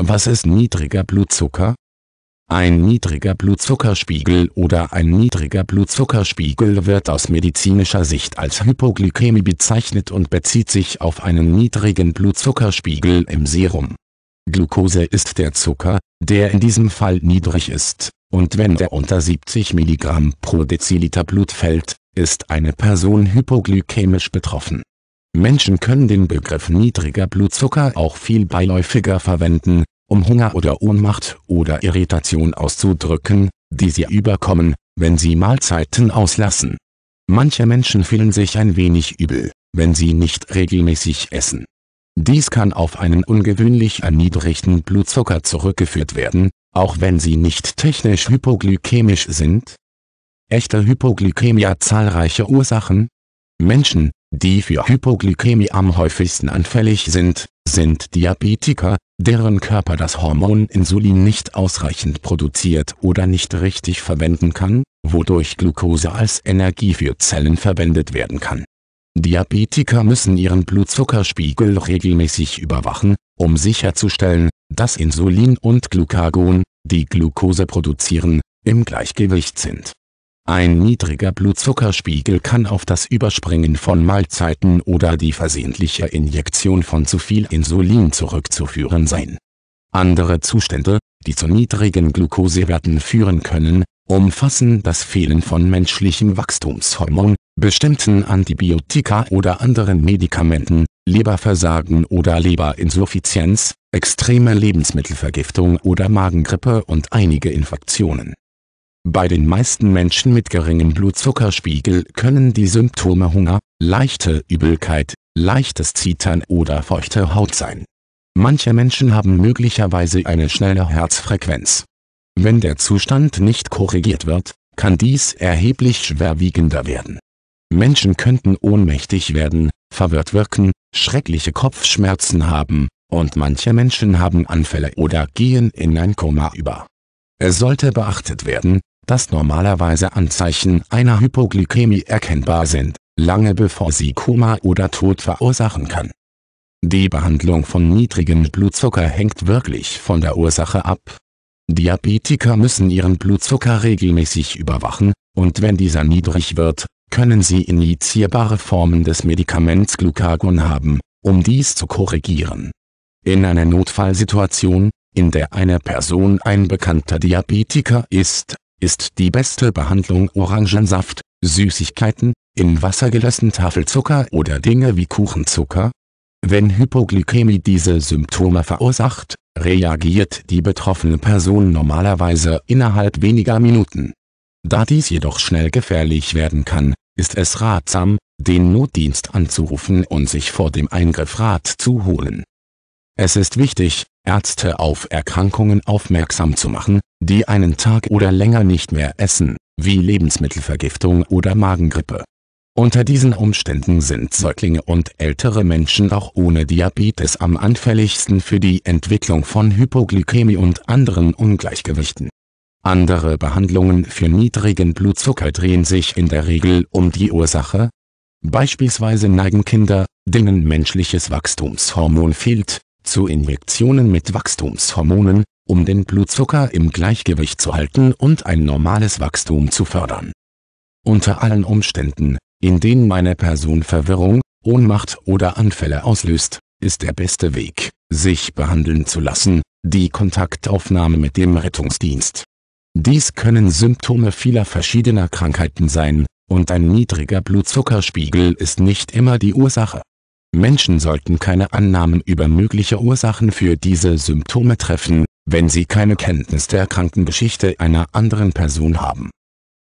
Was ist niedriger Blutzucker? Ein niedriger Blutzuckerspiegel oder ein niedriger Blutzuckerspiegel wird aus medizinischer Sicht als Hypoglykämie bezeichnet und bezieht sich auf einen niedrigen Blutzuckerspiegel im Serum. Glucose ist der Zucker, der in diesem Fall niedrig ist, und wenn der unter 70 mg pro Deziliter Blut fällt, ist eine Person hypoglykämisch betroffen Menschen können den Begriff niedriger Blutzucker auch viel beiläufiger verwenden, um Hunger oder Ohnmacht oder Irritation auszudrücken, die sie überkommen, wenn sie Mahlzeiten auslassen. Manche Menschen fühlen sich ein wenig übel, wenn sie nicht regelmäßig essen. Dies kann auf einen ungewöhnlich erniedrigten Blutzucker zurückgeführt werden, auch wenn sie nicht technisch hypoglykämisch sind. Echte Hypoglykämie hat zahlreiche Ursachen. Menschen, die für Hypoglykämie am häufigsten anfällig sind, sind Diabetiker, deren Körper das Hormon Insulin nicht ausreichend produziert oder nicht richtig verwenden kann, wodurch Glucose als Energie für Zellen verwendet werden kann. Diabetiker müssen ihren Blutzuckerspiegel regelmäßig überwachen, um sicherzustellen, dass Insulin und Glucagon, die Glucose produzieren, im Gleichgewicht sind ein niedriger Blutzuckerspiegel kann auf das Überspringen von Mahlzeiten oder die versehentliche Injektion von zu viel Insulin zurückzuführen sein. Andere Zustände, die zu niedrigen Glukosewerten führen können, umfassen das Fehlen von menschlichem Wachstumshormon, bestimmten Antibiotika oder anderen Medikamenten, Leberversagen oder Leberinsuffizienz, extreme Lebensmittelvergiftung oder Magengrippe und einige Infektionen bei den meisten Menschen mit geringem Blutzuckerspiegel können die Symptome Hunger, leichte Übelkeit, leichtes Zittern oder feuchte Haut sein. Manche Menschen haben möglicherweise eine schnelle Herzfrequenz. Wenn der Zustand nicht korrigiert wird, kann dies erheblich schwerwiegender werden. Menschen könnten ohnmächtig werden, verwirrt wirken, schreckliche Kopfschmerzen haben, und manche Menschen haben Anfälle oder gehen in ein Koma über. Es sollte beachtet werden, dass normalerweise Anzeichen einer Hypoglykämie erkennbar sind, lange bevor sie Koma oder Tod verursachen kann. Die Behandlung von niedrigem Blutzucker hängt wirklich von der Ursache ab. Diabetiker müssen ihren Blutzucker regelmäßig überwachen, und wenn dieser niedrig wird, können sie injizierbare Formen des Medikaments Glucagon haben, um dies zu korrigieren. In einer Notfallsituation, in der eine Person ein bekannter Diabetiker ist, ist die beste Behandlung Orangensaft, Süßigkeiten, in Wasser gelassen Tafelzucker oder Dinge wie Kuchenzucker? Wenn Hypoglykämie diese Symptome verursacht, reagiert die betroffene Person normalerweise innerhalb weniger Minuten. Da dies jedoch schnell gefährlich werden kann, ist es ratsam, den Notdienst anzurufen und sich vor dem Eingriff Rat zu holen es ist wichtig, Ärzte auf Erkrankungen aufmerksam zu machen, die einen Tag oder länger nicht mehr essen, wie Lebensmittelvergiftung oder Magengrippe. Unter diesen Umständen sind Säuglinge und ältere Menschen auch ohne Diabetes am anfälligsten für die Entwicklung von Hypoglykämie und anderen Ungleichgewichten. Andere Behandlungen für niedrigen Blutzucker drehen sich in der Regel um die Ursache. Beispielsweise neigen Kinder, denen menschliches Wachstumshormon fehlt, zu Injektionen mit Wachstumshormonen, um den Blutzucker im Gleichgewicht zu halten und ein normales Wachstum zu fördern. Unter allen Umständen, in denen meine Person Verwirrung, Ohnmacht oder Anfälle auslöst, ist der beste Weg, sich behandeln zu lassen, die Kontaktaufnahme mit dem Rettungsdienst. Dies können Symptome vieler verschiedener Krankheiten sein, und ein niedriger Blutzuckerspiegel ist nicht immer die Ursache. Menschen sollten keine Annahmen über mögliche Ursachen für diese Symptome treffen, wenn sie keine Kenntnis der Krankengeschichte einer anderen Person haben